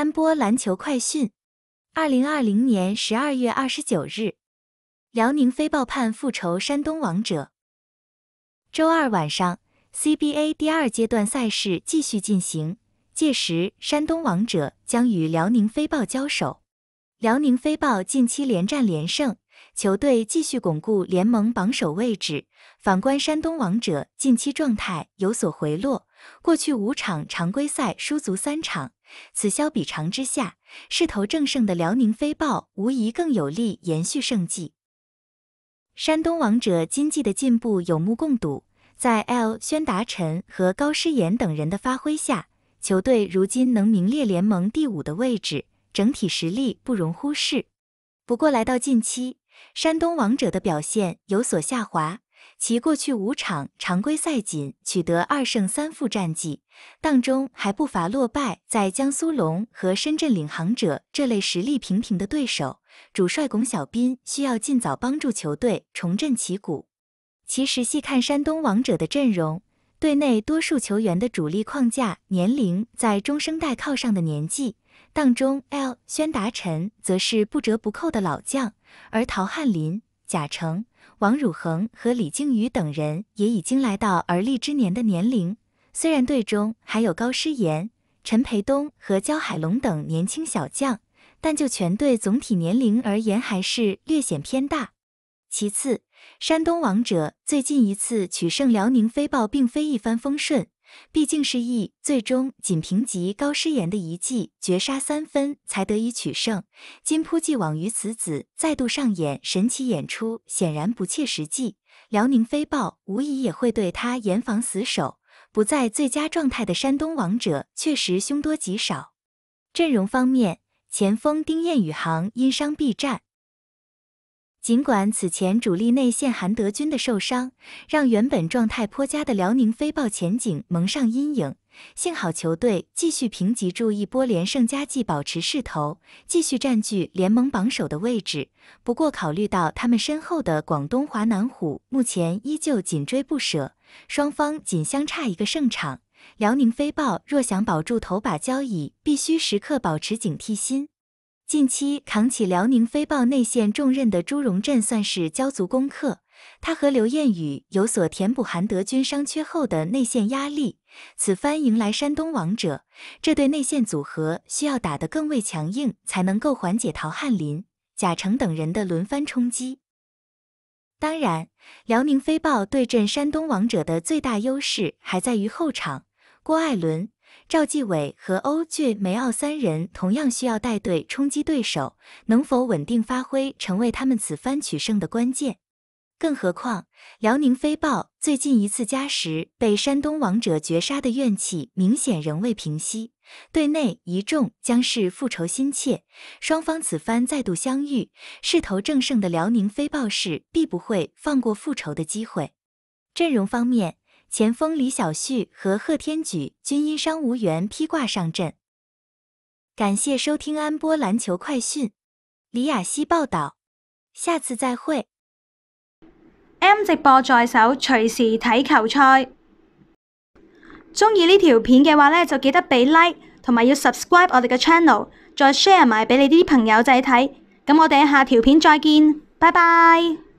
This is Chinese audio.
三波篮球快讯，二零二零年十二月二十九日，辽宁飞豹盼复仇山东王者。周二晚上，CBA 第二阶段赛事继续进行，届时山东王者将与辽宁飞豹交手。辽宁飞豹近期连战连胜。球队继续巩固联盟榜首位置。反观山东王者近期状态有所回落，过去五场常规赛输足三场。此消彼长之下，势头正盛的辽宁飞豹无疑更有利延续胜绩。山东王者今季的进步有目共睹，在 L 宣达臣和高诗岩等人的发挥下，球队如今能名列联盟第五的位置，整体实力不容忽视。不过来到近期。山东王者的表现有所下滑，其过去五场常规赛仅取得二胜三负战绩，当中还不乏落败在江苏龙和深圳领航者这类实力平平的对手。主帅巩晓彬需要尽早帮助球队重振旗鼓。其实细看山东王者的阵容。队内多数球员的主力框架年龄在中生代靠上的年纪当中，L 宣达臣则是不折不扣的老将，而陶汉林、贾诚、王汝恒和李靖宇等人也已经来到而立之年的年龄。虽然队中还有高诗岩、陈培东和焦海龙等年轻小将，但就全队总体年龄而言，还是略显偏大。其次，山东王者最近一次取胜辽宁飞豹并非一帆风顺，毕竟是易最终仅凭集高诗岩的一记绝杀三分才得以取胜。金扑既往于此子再度上演神奇演出，显然不切实际。辽宁飞豹无疑也会对他严防死守，不在最佳状态的山东王者确实凶多吉少。阵容方面，前锋丁彦雨航因伤避战。尽管此前主力内线韩德君的受伤，让原本状态颇佳的辽宁飞豹前景蒙上阴影。幸好球队继续平借住一波连胜佳绩，保持势头，继续占据联盟榜首的位置。不过，考虑到他们身后的广东华南虎目前依旧紧追不舍，双方仅相差一个胜场，辽宁飞豹若想保住头把交椅，必须时刻保持警惕心。近期扛起辽宁飞豹内线重任的朱荣振算是交足功课，他和刘彦宇有所填补韩德君伤缺后的内线压力。此番迎来山东王者，这对内线组合需要打得更为强硬，才能够缓解陶汉林、贾诚等人的轮番冲击。当然，辽宁飞豹对阵山东王者的最大优势还在于后场，郭艾伦。赵继伟和欧俊、梅奥三人同样需要带队冲击对手，能否稳定发挥成为他们此番取胜的关键。更何况，辽宁飞豹最近一次加时被山东王者绝杀的怨气明显仍未平息，队内一众将是复仇心切，双方此番再度相遇，势头正盛的辽宁飞豹势必不会放过复仇的机会。阵容方面。前锋李晓旭和贺天举均因伤无缘披挂上阵。感谢收听安波篮球快讯，李雅希报道。下次再会。M 直播在手，随时睇球赛。中意呢条片嘅话呢，就记得俾 like 同埋要 subscribe 我哋嘅 channel，再 share 埋俾你啲朋友仔睇。咁我哋下条片再见，拜拜。